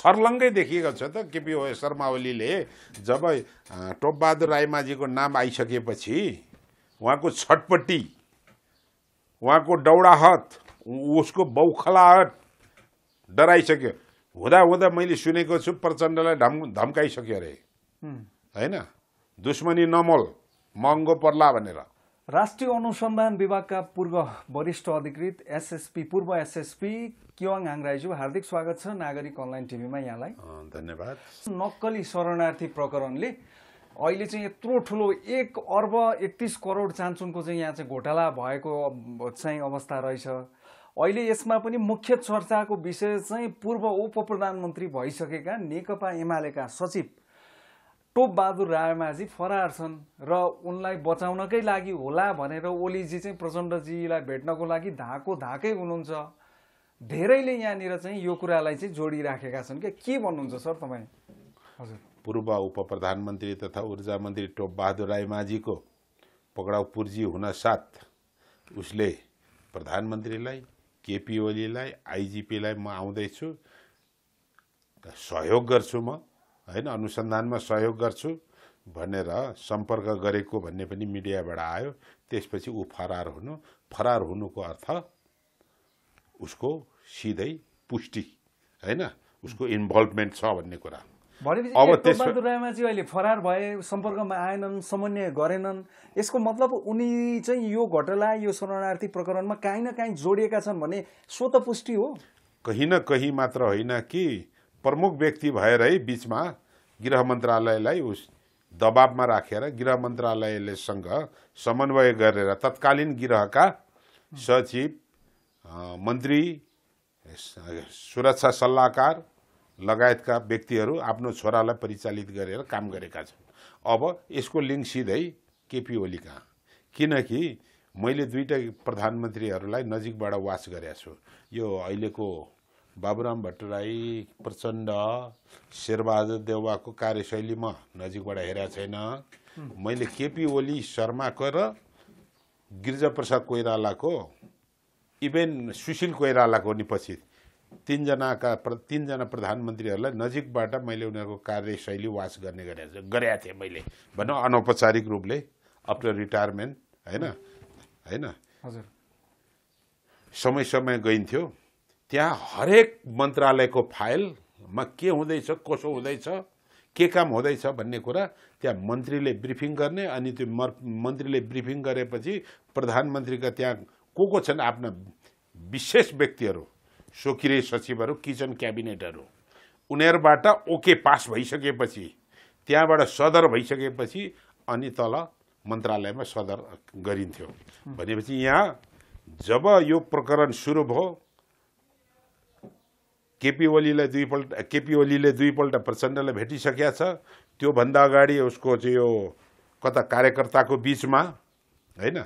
छर्लङ्गै देखिएको छ त केपी ओ शर्मा ओलीले जब टोपबहादुर राईमाझीको नाम आइसकेपछि उहाँको छटपट्टि उहाँको दौडाहट उसको बौखलाहट डराइसक्यो हुँदा हुँदा मैले सुनेको छु प्रचण्डलाई धम धम्काइसक्यो अरे होइन दुश्मनी नमोल महँगो पर्ला भनेर राष्ट्रिय अनुसन्धान विभागका पूर्व वरिष्ठ अधिकृत एसएसपी पूर्व एसएसपी किवाङ हाङराईज्यू हार्दिक स्वागत छ नागरिक अनलाइन टिभीमा यहाँलाई धन्यवाद नक्कली शरणार्थी प्रकरणले अहिले चाहिँ यत्रो ठुलो एक अर्ब एकतिस करोड चान्चुनको चाहिँ यहाँ चाहिँ घोटाला भएको चाहिँ अवस्था रहेछ अहिले यसमा पनि मुख्य चर्चाको विषय चाहिँ पूर्व उप प्रधानमन्त्री भइसकेका नेकपा एमालेका सचिव टोपबहादुर रायमाझी फरार छन् र उनलाई बचाउनकै लागि होला भनेर ओलीजी चाहिँ प्रचण्डजीलाई भेट्नको लागि धाको धाकै हुनुहुन्छ धेरैले यहाँनिर चाहिँ यो कुरालाई चाहिँ जोडिराखेका छन् क्या के भन्नुहुन्छ सर तपाईँ हजुर पूर्व उप प्रधानमन्त्री तथा ऊर्जा मन्त्री टोपबहादुर रायमाझीको पक्राउ पुर्जी हुनसाथ उसले प्रधानमन्त्रीलाई केपी ओलीलाई आइजिपीलाई म आउँदैछु सहयोग गर्छु म होइन अनुसन्धानमा सहयोग गर्छु भनेर सम्पर्क गरेको भन्ने पनि मिडियाबाट आयो त्यसपछि ऊ फरार हुनु फरार हुनुको अर्थ उसको सिधै पुष्टि होइन उसको इन्भल्भमेन्ट छ भन्ने कुरा अब त्यसमा चाहिँ अहिले फरार भए सम्पर्कमा आएनन् समन्वय गरेनन् यसको मतलब उनी चाहिँ यो घटना यो शरणार्थी प्रकरणमा काहीँ न काहीँ जोडिएका छन् भने स्वत पुष्टि हो कहीँ न कहीँ मात्र होइन कि प्रमुख व्यक्ति भएरै बिचमा गृह मन्त्रालयलाई उस दबाबमा राखेर गृह मन्त्रालयलेसँग समन्वय गरेर तत्कालीन गृहका सचिव मन्त्री सुरक्षा सल्लाहकार लगायतका व्यक्तिहरू आफ्नो छोरालाई परिचालित गरेर काम गरेका छन् अब यसको लिङ्क सिधै केपी ओली कहाँ किनकि मैले दुईवटा प्रधानमन्त्रीहरूलाई नजिकबाट वाच गरेको छु यो अहिलेको बाबुराम भट्टराई प्रचण्ड शेरबहादुर देउवाको कार्यशैली म नजिकबाट हेरेको छैन मैले केपी ओली शर्माको र गिरिजाप्रसाद कोइरालाको इभेन सुशील कोइरालाको नि पछि तिनजनाका प्र तिनजना प्रधानमन्त्रीहरूलाई नजिकबाट मैले उनीहरूको कार्यशैली वास गर्ने गरेको गरेका थिएँ मैले भनौँ अनौपचारिक रूपले आफ्टर रिटायरमेन्ट होइन होइन समय समय गइन्थ्यो त्यहाँ हरेक मन्त्रालयको फाइलमा के हुँदैछ कसो हुँदैछ के काम हुँदैछ भन्ने कुरा त्यहाँ मन्त्रीले ब्रिफिङ गर्ने अनि त्यो मन्त्रीले ब्रिफिङ गरेपछि प्रधानमन्त्रीका त्यहाँ को को छन् आफ्ना विशेष व्यक्तिहरू स्वकीय सचिवहरू किचन क्याबिनेटहरू उनीहरूबाट ओके पास भइसकेपछि त्यहाँबाट सदर भइसकेपछि अनि तल मन्त्रालयमा सदर गरिन्थ्यो भनेपछि यहाँ जब यो प्रकरण सुरु भयो केपी ओलीलाई दुईपल्ट केपी ओलीले दुईपल्ट प्रचण्डलाई भेटिसकेका छ त्योभन्दा अगाडि उसको चाहिँ यो कता कार्यकर्ताको बिचमा होइन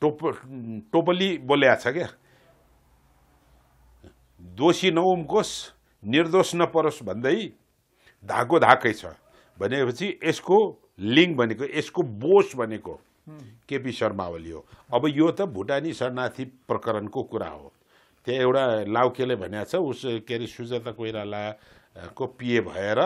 टोप टोपली बोल्या छ क्या दोषी नउम्कोस् निर्दोष नपरोस् भन्दै धाको धाकै छ भनेपछि यसको लिङ्क भनेको यसको बोस भनेको केपी शर्मा ओली हो अब यो त भुटानी शरणार्थी प्रकरणको कुरा हो त्यहाँ एउटा लाउकेले भनेको छ उस के अरे सुजाता कोइरालाको पिए भएर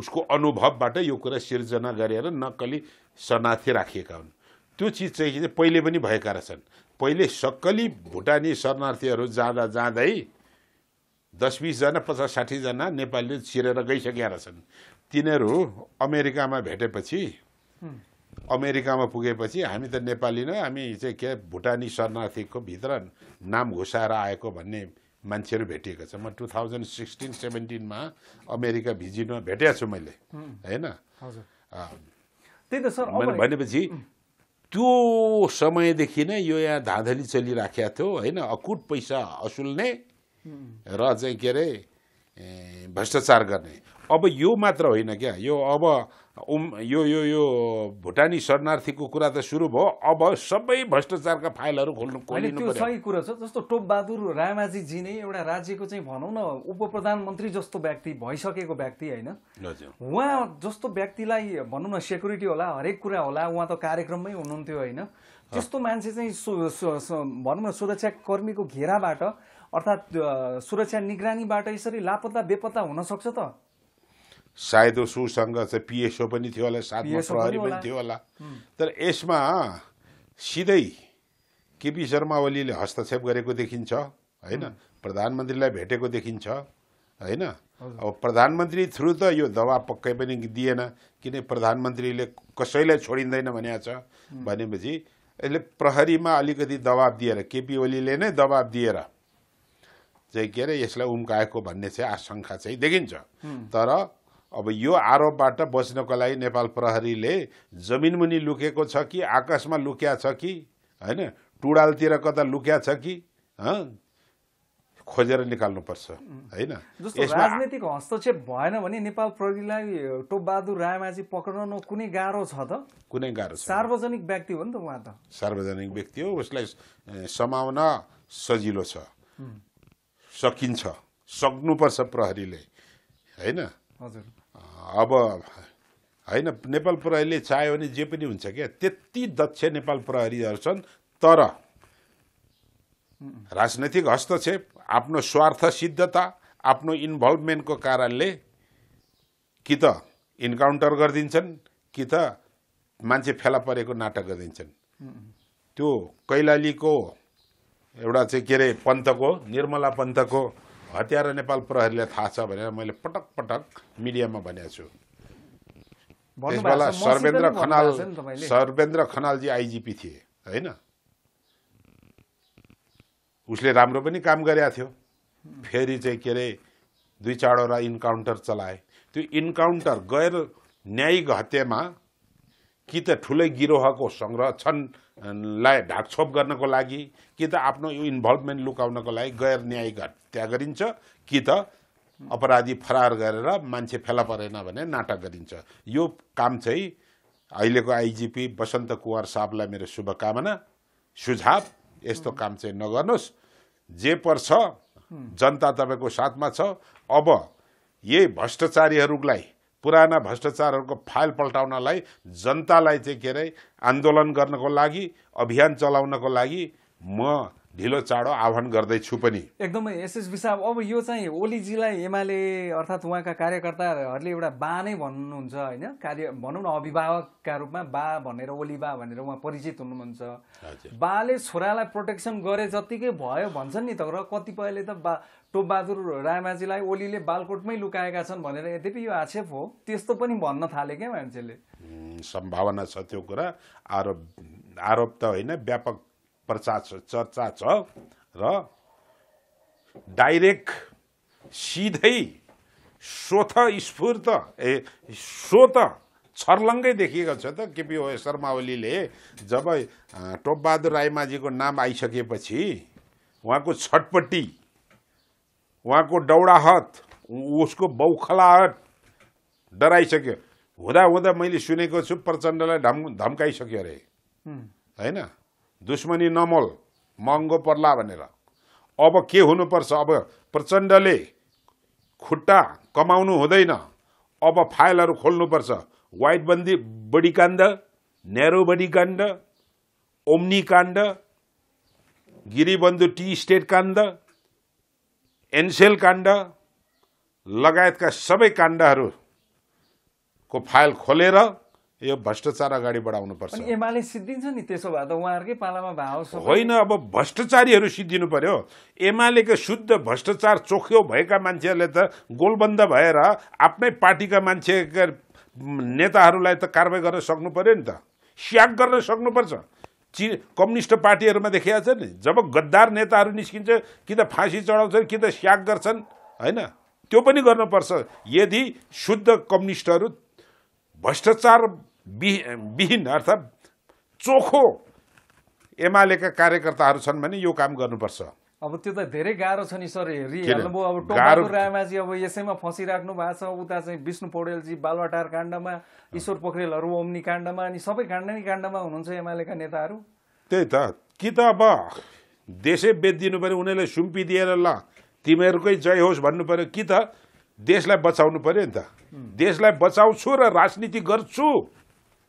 उसको अनुभवबाट यो कुरा सिर्जना गरेर नक्कली शरणार्थी राखिएका हुन् त्यो चिज चाहिँ पहिले पनि भएका रहेछन् पहिले सक्कली भुटानी शरणार्थीहरू जाँदा जाँदै दस बिसजना पचास साठीजना नेपालीले छिरेर गइसकेका रहेछन् तिनीहरू अमेरिकामा भेटेपछि अमेरिकामा पुगेपछि हामी त नेपाली नै हामी चाहिँ के भुटानी शरणार्थीको भित्र नाम घुसाएर आएको भन्ने मान्छेहरू भेटिएको छ म टु थाउजन्ड सिक्सटिन सेभेन्टिनमा अमेरिका भिजिटमा भेटेको छु मैले होइन त्यही त सर भनेपछि त्यो समयदेखि नै यो यहाँ धाँधली चलिराखेको थियो होइन अकुट पैसा असुल्ने र चाहिँ के अरे भ्रष्टाचार गर्ने अब यो मात्र होइन क्या यो अब उम यो यो यो भुटानी शरणार्थीको कुरा त सुरु भयो अब सबै भ्रष्टाचारका फाइलहरू खोल्नु त्यो सही कुरा छ जस्तो टोपबहादुर रामाजीजी नै एउटा राज्यको चाहिँ भनौँ न उप प्रधानमन्त्री जस्तो व्यक्ति भइसकेको व्यक्ति होइन उहाँ जस्तो व्यक्तिलाई भनौँ न सेक्युरिटी होला हरेक कुरा होला उहाँ त कार्यक्रममै हुनुहुन्थ्यो होइन त्यस्तो मान्छे चाहिँ भनौँ न सुरक्षाकर्मीको घेराबाट अर्थात् सुरक्षा निगरानीबाट यसरी लापत्ता बेपत्ता हुनसक्छ त सायद उसँग चाहिँ पिएसओ पनि थियो होला साथमा प्रहरी पनि थियो होला तर यसमा सिधै केपी शर्मा ओलीले हस्तक्षेप गरेको देखिन्छ होइन प्रधानमन्त्रीलाई भेटेको देखिन्छ होइन अब प्रधानमन्त्री थ्रु त यो दबाब पक्कै पनि दिएन किन प्रधानमन्त्रीले कसैलाई छोडिँदैन भनेको छ भनेपछि यसले प्रहरीमा अलिकति दबाब दिएर केपी ओलीले नै दबाब दिएर चाहिँ के अरे यसलाई उम्काएको भन्ने चाहिँ आशंका चाहिँ देखिन्छ तर अब यो आरोपबाट बच्नको लागि नेपाल प्रहरीले जमिन मुनि लुकेको छ कि आकाशमा लुक्या छ कि होइन टुडालतिर कता लुक्या छ कि खोजेर निकाल्नुपर्छ होइन राजनीतिक हस्तक्षेप भएन भने नेपाल प्रहरीलाई टोपबहादुर रायमाझी पक्रन कुनै गाह्रो छ त कुनै गाह्रो सार्वजनिक व्यक्ति हो नि त उहाँ त सार्वजनिक व्यक्ति हो उसलाई समाउन सजिलो छ सकिन्छ सक्नुपर्छ प्रहरीले होइन हजुर अब होइन नेपाल प्रहरीले चाह्यो भने जे पनि हुन्छ क्या त्यति दक्ष नेपाल प्रहरीहरू छन् तर राजनैतिक हस्तक्षेप आफ्नो स्वार्थ सिद्धता आफ्नो इन्भल्भमेन्टको कारणले कि त इन्काउन्टर गरिदिन्छन् कि त मान्छे फेला परेको नाटक गरिदिन्छन् त्यो कैलालीको एउटा चाहिँ के अरे पन्तको निर्मला पन्तको हत्यारा नेपाल प्रहरीलाई थाहा छ भनेर मैले पटक पटक मिडियामा भनेको छु त्यसबेला सर्वेन्द्र खनाल सर्वेन्द्र खनालजी आइजिपी थिए होइन उसले राम्रो पनि काम गरेका थियो फेरि चाहिँ के अरे दुई चारवटा इन्काउन्टर चलाए त्यो इन्काउन्टर गैर न्यायिक हत्यामा कि त ठुलै गिरोहको संरक्षणलाई ढाकछोप गर्नको लागि कि त आफ्नो यो इन्भल्भमेन्ट लुकाउनको लागि गैर न्यायिक हत्या गरिन्छ कि त अपराधी फरार गरेर मान्छे फेला परेन भने नाटक गरिन्छ यो काम चाहिँ अहिलेको आइजिपी बसन्त कुवर साहबलाई मेरो शुभकामना सुझाव यस्तो काम चाहिँ नगर्नुहोस् जे पर्छ जनता तपाईँको साथमा छ अब यही भ्रष्टाचारीहरूलाई पुराना भ्रष्टाचारहरूको फाइल पल्टाउनलाई जनतालाई चाहिँ के अरे आन्दोलन गर्नको लागि अभियान चलाउनको लागि म ढिलो चाँडो आह्वान गर्दैछु पनि एकदमै एसएसबी साहब अब यो चाहिँ ओलीजीलाई एमाले अर्थात् उहाँका कार्यकर्ताहरूले एउटा बा नै भन्नुहुन्छ होइन कार्य भनौँ न अभिभावकका रूपमा बा भनेर ओली बा भनेर उहाँ परिचित हुनुहुन्छ बाले छोरालाई प्रोटेक्सन गरे जत्तिकै भयो भन्छन् नि त र कतिपयले त बा टोपबहादुर रायमाझीलाई ओलीले बालकोटमै लुकाएका छन् भनेर यद्यपि यो आक्षेप हो त्यस्तो पनि भन्न थाले क्या मान्छेले सम्भावना छ त्यो कुरा आरोप आरोप त होइन व्यापक प्रचार छ चर्चा छ र डाइरेक्ट सिधै स्वत स्फूर्त ए स्वत छर्लङ्गै देखिएको छ त केपी शर्मा ओलीले जब टोपबहादुर राईमाझीको नाम आइसकेपछि उहाँको छटपट्टि उहाँको दौडाहट उसको बौखलाहट डराइसक्यो हुँदा हुँदा मैले सुनेको छु प्रचण्डलाई धम धम्काइसक्यो अरे होइन दुश्मनी नमोल महँगो पर्ला भनेर अब के हुनुपर्छ अब प्रचण्डले खुट्टा कमाउनु हुँदैन अब फाइलहरू खोल्नुपर्छ वाइट बन्दी बडी काण्ड न्यारो बडी काण्ड ओम्नी काण्ड गिरीबन्धु टी स्टेट काण्ड एनसेल काण्ड लगायतका सबै काण्डहरूको फाइल खोलेर यो भ्रष्टाचार अगाडि बढाउनुपर्छ एमाले सिद्धिन्छ नि त्यसो भए त उहाँहरूकै पालामा भाव होइन अब भ्रष्टाचारीहरू सिद्धिनु पर्यो एमालेको शुद्ध भ्रष्टाचार चोख्यो भएका मान्छेहरूले त गोलबन्द भएर आफ्नै पार्टीका मान्छेका नेताहरूलाई त कारवाही गर्न सक्नु पर्यो नि त स्याग गर्न सक्नुपर्छ चि कम्युनिस्ट पार्टीहरूमा देखिया छ नि जब गद्दार नेताहरू निस्किन्छ कि त फाँसी चढाउँछन् कि त स्याग गर्छन् होइन त्यो पनि गर्नुपर्छ यदि शुद्ध कम्युनिस्टहरू भ्रष्टाचार विहीन अर्थात् चोखो एमालेका कार्यकर्ताहरू छन् भने यो काम गर्नुपर्छ अब त्यो त धेरै गाह्रो छ नि सर हेरिहाल्नुभयो अब टोपाको रायमाझी अब यसैमा फँसिराख्नु भएको छ उता चाहिँ विष्णु पौडेलजी बालवाटार काण्डमा ईश्वर पोखरेलहरू ओम्नी काण्डमा अनि सबै काण्ड नै काण्डमा हुनुहुन्छ एमालेका नेताहरू त्यही त कि त अब देशै बेचिदिनु पऱ्यो उनीहरूले सुम्पिदिएर ल तिमीहरूकै जय होस् भन्नु पऱ्यो कि त देशलाई बचाउनु पऱ्यो नि त देशलाई बचाउँछु र राजनीति गर्छु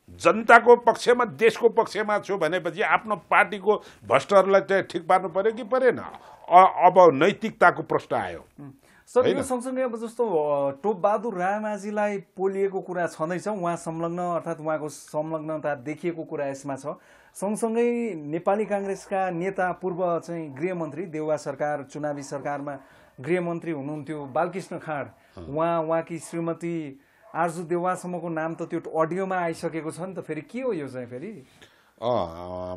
जनताको पक्षमा देशको पक्षमा छु भनेपछि आफ्नो पार्टीको भ्रष्टहरूलाई चाहिँ ठिक पार्नु पऱ्यो कि परेन अब नैतिकताको प्रश्न आयो सर यो सँगसँगै अब जस्तो टोपबहादुर रामाजीलाई पोलिएको कुरा छँदैछ उहाँ संलग्न अर्थात् उहाँको संलग्नता देखिएको कुरा यसमा छ सँगसँगै नेपाली काङ्ग्रेसका नेता पूर्व चाहिँ गृहमन्त्री देउवा सरकार चुनावी सरकारमा गृहमन्त्री हुनुहुन्थ्यो बालकृष्ण खाँड उहाँ उहाँकी श्रीमती आर्जु देवासम्मको नाम त त्यो अडियोमा आइसकेको छ नि त फेरि के हो यो चाहिँ फेरि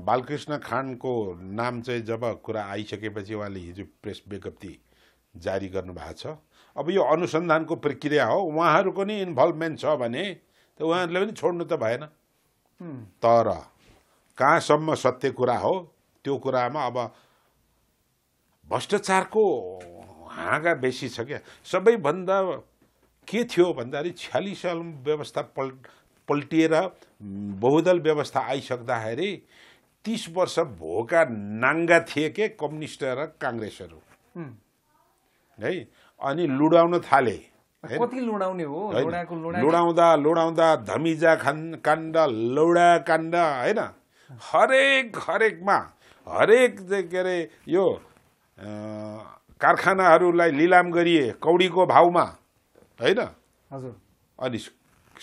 बालकृष्ण खानको नाम चाहिँ जब कुरा आइसकेपछि उहाँले हिजो प्रेस विज्ञप्ति जारी गर्नु भएको छ अब यो अनुसन्धानको प्रक्रिया हो उहाँहरूको नि इन्भल्भमेन्ट छ भने त उहाँहरूले पनि छोड्नु त भएन तर कहाँसम्म सत्य कुरा हो त्यो कुरामा अब भ्रष्टाचारको हाँगा बेसी छ क्या सबैभन्दा के थियो भन्दाखेरि छ्यालिस साल व्यवस्था पल् पल्टिएर बहुदल व्यवस्था आइसक्दाखेरि तिस वर्ष भोका नाङ्गा थिए के कम्युनिस्ट र काङ्ग्रेसहरू है अनि लुडाउन थाले कति लुडाउने लुडाउँदा लुडाउँदा धमिजा खान काण्ड लौडा काण्ड होइन हरेक हरेकमा हरेक के अरे यो कारखानाहरूलाई लिलाम गरिए कौडीको भाउमा होइन हजुर अनि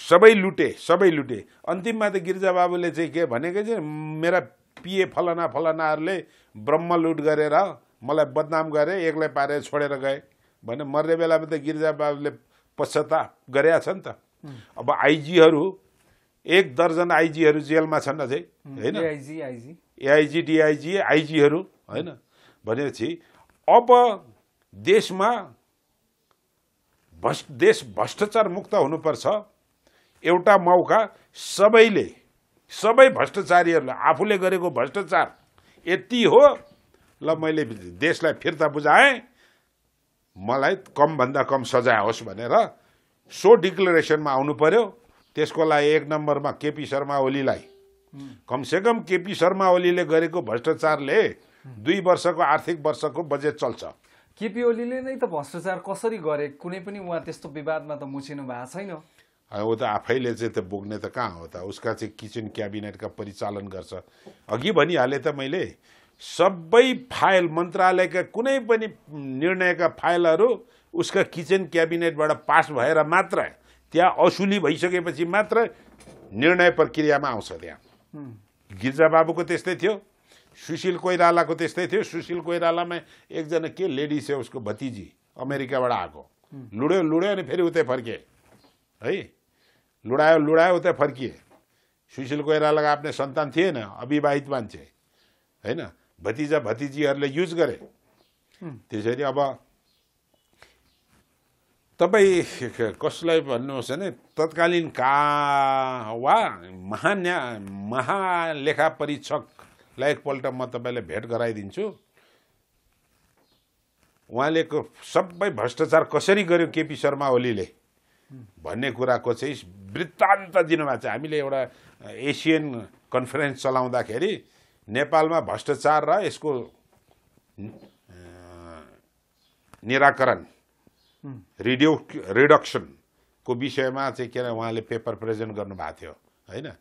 सबै लुटे सबै लुटे अन्तिममा त बाबुले चाहिँ के भनेको चाहिँ मेरा पिए फलाना फलानाहरूले ब्रह्म लुट गरेर मलाई बदनाम गरे एक्लै पारेर छोडेर गए भने मर्ने बेलामा त बाबुले पश्चाताप गरेका छन् त अब आइजीहरू एक दर्जन आइजीहरू जेलमा छन् अझै होइन एआइजी डिआइजी आइजीहरू होइन भनेपछि अब देशमा भ्रष्ट देश भ्रष्टाचार मुक्त हुनुपर्छ एउटा मौका सबैले सबै भ्रष्टाचारीहरूले आफूले गरेको भ्रष्टाचार यति हो ल मैले देशलाई फिर्ता बुझाएँ मलाई कमभन्दा कम, सजाय होस् भनेर सो डिक्लेरेसनमा आउनु पर्यो त्यसको लागि एक नम्बरमा केपी शर्मा ओलीलाई कमसेकम केपी शर्मा ओलीले गरेको भ्रष्टाचारले दुई वर्षको आर्थिक वर्षको बजेट चल्छ केपी ओलीले नै त भ्रष्टाचार कसरी गरे कुनै पनि उहाँ त्यस्तो विवादमा त मुछिनु भएको छैन ऊ त आफैले चाहिँ त बोक्ने त कहाँ हो त उसका चाहिँ किचन क्याबिनेटका परिचालन गर्छ अघि भनिहालेँ त मैले सबै फाइल मन्त्रालयका कुनै पनि निर्णयका फाइलहरू उसका किचन क्याबिनेटबाट पास भएर मात्र त्यहाँ असुली भइसकेपछि मात्र निर्णय प्रक्रियामा आउँछ त्यहाँ गिर्जाबाबुको त्यस्तै थियो सुशील कोइरालाको त्यस्तै थियो सुशील कोइरालामा एकजना के लेडी छ उसको भतिजी अमेरिकाबाट आएको लुड्यो लुड्यो अनि फेरि उतै फर्किए है लुडायो लुडायो उतै फर्किए सुशील कोइरालाको आफ्नो सन्तान थिएन अविवाहित मान्छे होइन भतिजा भतिजीहरूले युज गरे त्यसरी अब तपाईँ कसलाई भन्नुहोस् भने तत्कालीन का वा महान्या महालेखा परीक्षक ल एकपल्ट म तपाईँलाई भेट गराइदिन्छु उहाँले सबै भ्रष्टाचार कसरी गर्यो केपी शर्मा ओलीले भन्ने कुराको चाहिँ वृत्तान्त दिनुमा चाहिँ हामीले एउटा एसियन कन्फरेन्स चलाउँदाखेरि नेपालमा भ्रष्टाचार र यसको निराकरण रिड्यु रिडक्सनको विषयमा चाहिँ के अरे उहाँले पेपर प्रेजेन्ट गर्नुभएको थियो होइन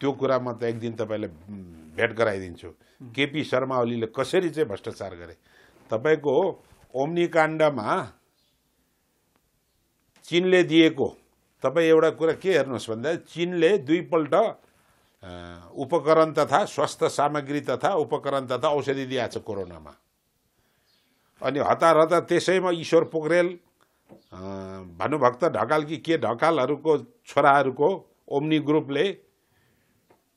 त्यो कुरा म त एक दिन तपाईँलाई भेट गराइदिन्छु केपी शर्मा ओलीले कसरी चाहिँ भ्रष्टाचार गरे तपाईँको काण्डमा चिनले दिएको तपाईँ एउटा कुरा के हेर्नुहोस् भन्दा चिनले दुईपल्ट उपकरण तथा स्वास्थ्य सामग्री तथा उपकरण तथा औषधि दिएछ कोरोनामा अनि हतार हतार त्यसैमा ईश्वर पोखरेल भानुभक्त ढकाल कि के ढकालहरूको छोराहरूको ओम्नी ग्रुपले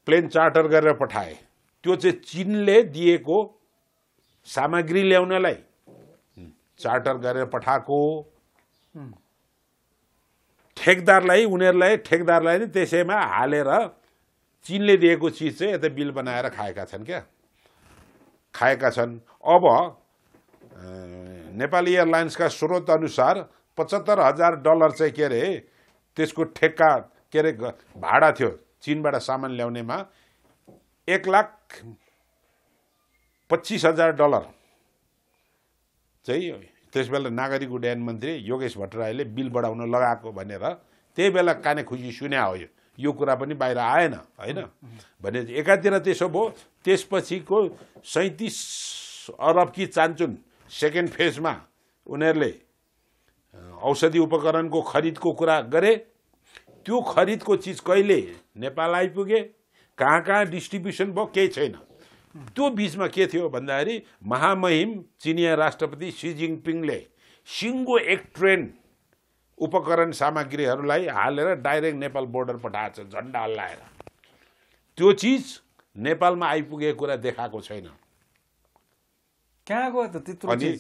प्लेन चार्टर गरेर पठाए त्यो चाहिँ चिनले दिएको सामग्री ल्याउनलाई चार्टर गरेर पठाएको ठेकदारलाई उनीहरूलाई ठेकदारलाई नै त्यसैमा हालेर चिनले दिएको चिज चाहिँ यता बिल बनाएर खाएका छन् क्या खाएका छन् अब नेपाली एयरलाइन्सका स्रोत अनुसार पचहत्तर हजार डलर चाहिँ के अरे त्यसको ठेक्का के अरे भाडा थियो चिनबाट सामान ल्याउनेमा एक लाख पच्चिस हजार डलर चाहिँ त्यसबेला नागरिक उड्डयन मन्त्री योगेश भट्टराईले बिल बढाउन लगाएको भनेर त्यही बेला काने खुसी सुन्या हो यो कुरा पनि बाहिर आएन होइन भने एकातिर त्यसो भयो त्यसपछिको सैँतिस अरब कि चान्चुन सेकेन्ड फेजमा उनीहरूले औषधि उपकरणको खरिदको कुरा गरे त्यो खरिदको चिज कहिले नेपाल आइपुगे कहाँ कहाँ डिस्ट्रिब्युसन भयो केही छैन त्यो बिचमा के थियो भन्दाखेरि महामहिम चिनिया राष्ट्रपति सी जिङपिङले सिङ्गो एक ट्रेन उपकरण सामग्रीहरूलाई हालेर डाइरेक्ट नेपाल बोर्डर पठाएको छ झन्डा हल्लाएर त्यो चिज नेपालमा आइपुगेको कुरा देखाएको छैन कहाँ गयो त त्यत्रो अनि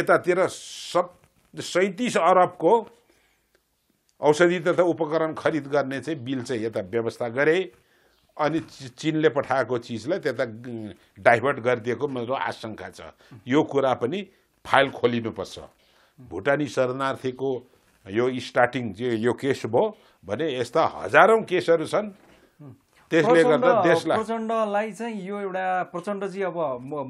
यतातिर सत् सैतिस अरबको औषधि तथा उपकरण खरिद गर्ने चाहिँ बिल चाहिँ यता व्यवस्था गरे अनि चिनले पठाएको चिजलाई त्यता डाइभर्ट गरिदिएको मेरो आशंका छ यो कुरा पनि फाइल खोलिनुपर्छ भुटानी शरणार्थीको यो स्टार्टिङ यो केस भयो भने यस्ता हजारौँ केसहरू छन् त्यसले गर्दा देशलाई प्रचण्डलाई चाहिँ यो एउटा प्रचण्डजी अब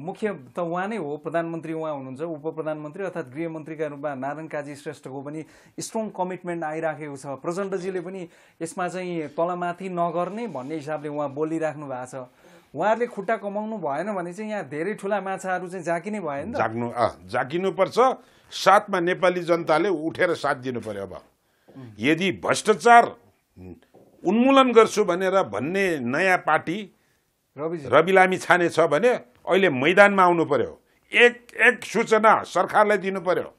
मुख्य त उहाँ नै हो प्रधानमन्त्री उहाँ हुनुहुन्छ उप प्रधानमन्त्री अर्थात् गृहमन्त्रीका रूपमा नारायण काजी श्रेष्ठको पनि स्ट्रङ कमिटमेन्ट आइराखेको छ प्रचण्डजीले पनि यसमा चाहिँ तलमाथि नगर्ने भन्ने हिसाबले उहाँ बोलिराख्नु भएको छ उहाँहरूले खुट्टा कमाउनु भएन भने चाहिँ यहाँ धेरै ठुला माछाहरू चाहिँ जाकिनै भयो नि त जाग्नु जाकिनुपर्छ साथमा नेपाली जनताले उठेर साथ दिनु पर्यो अब यदि भ्रष्टाचार उन्मूलन गर्छु भनेर भन्ने नयाँ पार्टी रवि लामी छाने छ भने अहिले मैदानमा आउनु पर्यो एक एक सूचना सरकारलाई दिनु पर्यो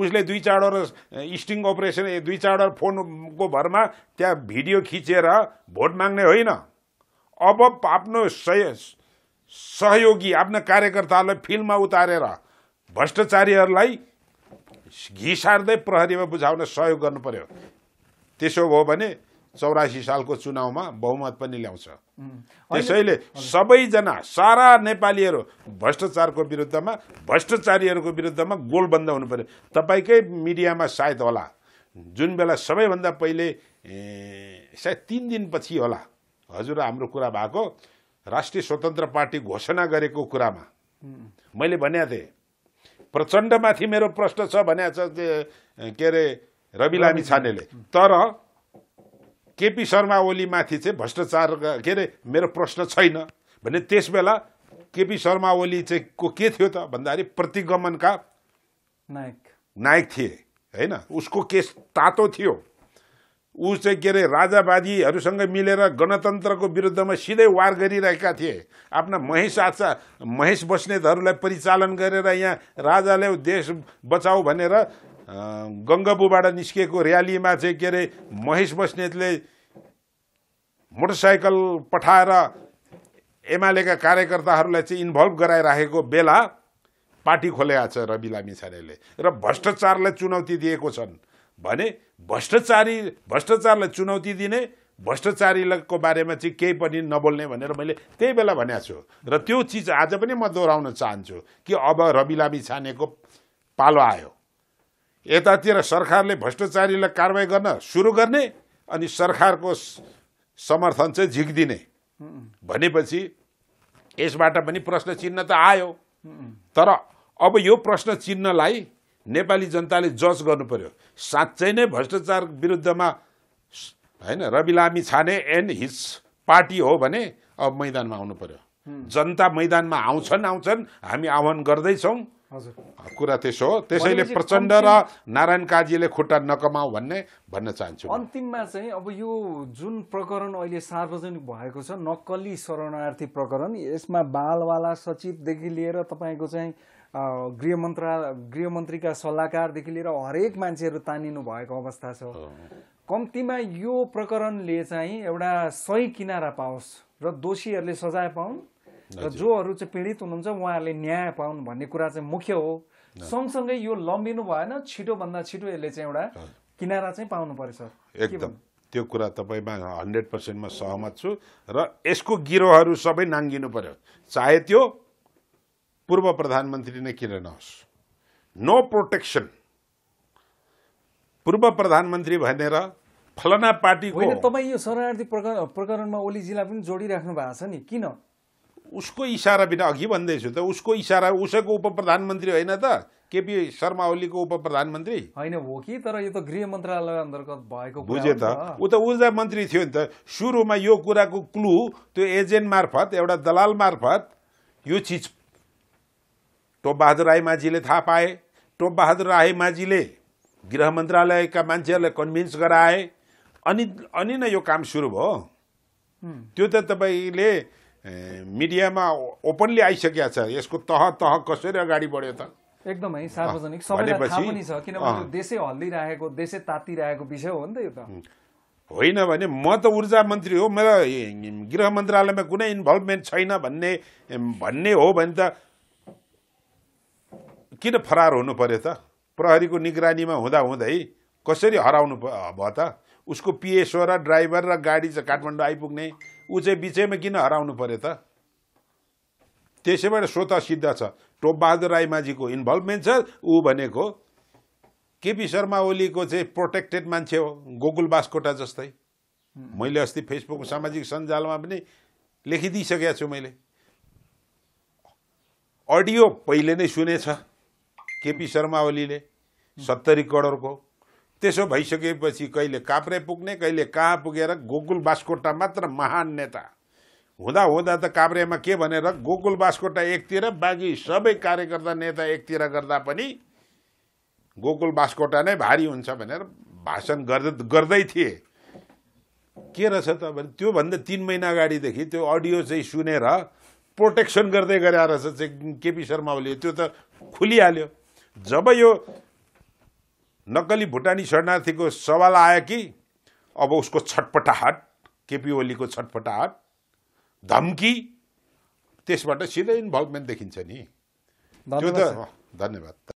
उसले दुई चारवटा स्टिङ अपरेसन दुई चारवटा फोनको भरमा त्यहाँ भिडियो खिचेर भोट माग्ने होइन अब आफ्नो सह सहयोगी आफ्नो कार्यकर्ताहरूलाई फिल्डमा उतारेर भ्रष्टाचारीहरूलाई घिसार्दै प्रहरीमा बुझाउन सहयोग गर्नु पर्यो त्यसो भयो भने चौरासी सालको चुनावमा बहुमत पनि ल्याउँछ त्यसैले सबैजना सारा नेपालीहरू भ्रष्टाचारको विरुद्धमा भ्रष्टाचारीहरूको विरुद्धमा गोलबन्द हुनु पर्यो तपाईँकै मिडियामा सायद होला जुन बेला सबैभन्दा पहिले सायद तिन दिनपछि होला हजुर हाम्रो कुरा भएको राष्ट्रिय स्वतन्त्र पार्टी घोषणा गरेको कुरामा मैले भनेको थिएँ प्रचण्डमाथि मेरो प्रश्न छ भने छ के अरे रवि लामी छानेले तर केपी शर्मा ओलीमाथि चाहिँ भ्रष्टाचार के अरे मेरो प्रश्न छैन भने त्यस बेला केपी शर्मा ओली चाहिँ को के थियो त भन्दाखेरि प्रतिगमनका नायक नायक थिए होइन उसको केस तातो थियो ऊ चाहिँ के अरे राजावादीहरूसँग मिलेर गणतन्त्रको विरुद्धमा सिधै वार गरिरहेका थिए आफ्ना महेश आचा महेश बस्नेतहरूलाई परिचालन गरेर यहाँ राजाले देश बचाऊ भनेर गङ्गाबुबाट निस्किएको र्यालीमा चाहिँ के अरे महेश बस्नेतले मोटरसाइकल पठाएर एमालेका कार्यकर्ताहरूलाई चाहिँ इन्भल्भ गराइराखेको बेला पार्टी खोलेका छ रवि लामिछानेले र भ्रष्टाचारलाई चुनौती दिएको छन् भने भ्रष्टाचारी भ्रष्टाचारलाई चुनौती दिने भ्रष्टाचारीको बारेमा चाहिँ केही पनि नबोल्ने भनेर मैले त्यही बेला भनेको छु र त्यो चिज आज पनि म दोहोऱ्याउन चाहन्छु कि अब रवि लामिछानेको पालो आयो यतातिर सरकारले भ्रष्टाचारीलाई कारवाही गर्न सुरु गर्ने अनि सरकारको समर्थन चाहिँ झिकिदिने भनेपछि यसबाट पनि प्रश्न चिन्ह त आयो तर अब यो प्रश्न चिन्हलाई नेपाली जनताले जज गर्नु पर्यो साँच्चै नै भ्रष्टाचार विरुद्धमा होइन रवि लामी छाने एन्ड हिज पार्टी हो भने अब मैदानमा आउनु पर्यो जनता मैदानमा आउँछन् आउँछन् हामी आह्वान गर्दैछौँ कुरा त्यसो हो त्यसैले प्रचण्ड र नारायण काजीले खुट्टा नकमाऊ भन्ने भन्न चाहन्छु अन्तिममा चाहिँ अब यो जुन प्रकरण अहिले सार्वजनिक भएको छ नक्कली शरणार्थी प्रकरण यसमा बालवाला सचिवदेखि लिएर तपाईँको चाहिँ गृह मन्त्रा गृहमन्त्रीका सल्लाहकारदेखि लिएर हरेक मान्छेहरू तानिनु भएको अवस्था छ कम्तीमा यो प्रकरणले चाहिँ एउटा सही किनारा पाओस् र दोषीहरूले सजाय पाऊन् र जोहरू चाहिँ पीडित हुनुहुन्छ उहाँहरूले न्याय पाउनु भन्ने कुरा चाहिँ मुख्य हो सँगसँगै यो लम्बिनु भएन छिटोभन्दा छिटो यसले चाहिँ एउटा किनारा चाहिँ पाउनु पर्छ एकदम त्यो कुरा तपाईँमा हन्ड्रेड पर्सेन्टमा सहमत छु र यसको गिरोहहरू सबै नाङ्गिनु पर्यो चाहे त्यो पूर्व प्रधानमन्त्री नै किन नहोस् नो प्रोटेक्सन पूर्व प्रधानमन्त्री भनेर फलना पार्टी तपाईँ यो शरणार्थी प्रकरण प्रकरणमा ओलीजीलाई पनि जोडिराख्नु भएको छ नि किन उसको इसारा बिना अघि भन्दैछु त उसको इसारा उसैको उप प्रधानमन्त्री होइन त केपी शर्मा ओलीको उप प्रधानमन्त्री होइन हो कि तर यो त गृह मन्त्रालय अन्तर्गत भएको बुझे त ऊ त ऊर्जा मन्त्री थियो नि त सुरुमा यो कुराको क्लु त्यो एजेन्ट मार्फत एउटा दलाल मार्फत यो चिज टोपबहादुर राईमाझीले थाहा पाए टोपबहादुर राईमाझीले गृह मन्त्रालयका मान्छेहरूलाई कन्भिन्स गराए अनि अनि नै यो काम सुरु भयो त्यो त तपाईँले मिडियामा ओपनली आइसकेको छ यसको तह तह कसरी अगाडि बढ्यो त एकदमै सार्वजनिक सबैलाई थाहा पनि छ किनभने देशै हल्लिरहेको देशै तातिरहेको विषय हो नि त यो त होइन भने म त ऊर्जा मन्त्री हो मेरो गृह मन्त्रालयमा कुनै इन्भल्भमेन्ट छैन भन्ने भन्ने हो भने त किन फरार हुनु पर्यो त प्रहरीको निगरानीमा हुँदा हुँदै कसरी हराउनु भयो त उसको पिएसओ र ड्राइभर र गाडी चाहिँ काठमाडौँ आइपुग्ने ऊ चाहिँ बिचैमा किन हराउनु पर्यो त त्यसैबाट स्वत सिद्ध छ टोपबहादुर राईमाझीको इन्भल्भमेन्ट छ ऊ भनेको केपी शर्मा ओलीको चाहिँ प्रोटेक्टेड मान्छे हो गोकुल बास्कोटा जस्तै मैले अस्ति फेसबुक सामाजिक सञ्जालमा पनि लेखिदिइसकेको छु मैले अडियो पहिले नै सुनेछ केपी शर्मा ओलीले सत्तरी करोडको त्यसो भइसकेपछि कहिले काप्रे पुग्ने कहिले कहाँ पुगेर गोकुल बास्कोटा मात्र महान नेता हुँदा हुँदा त काभ्रेमा के भनेर गोकुल बास्कोटा एकतिर बाँकी सबै कार्यकर्ता नेता एकतिर गर्दा पनि गोकुल बास्कोटा नै भारी हुन्छ भनेर भाषण गर्दै गर्दै थिए के रहेछ त भने त्योभन्दा तिन महिना अगाडिदेखि त्यो अडियो चाहिँ सुनेर प्रोटेक्सन गर्दै गरेर रहेछ चाहिँ केपी शर्मा ओली त्यो त खुलिहाल्यो जब यो नक्कली भुटानी शरणार्थीको सवाल आयो कि अब उसको छटपटाहट केपी ओलीको छटपटाहट धम्की त्यसबाट सिधै इन्भल्भमेन्ट देखिन्छ नि त्यो त धन्यवाद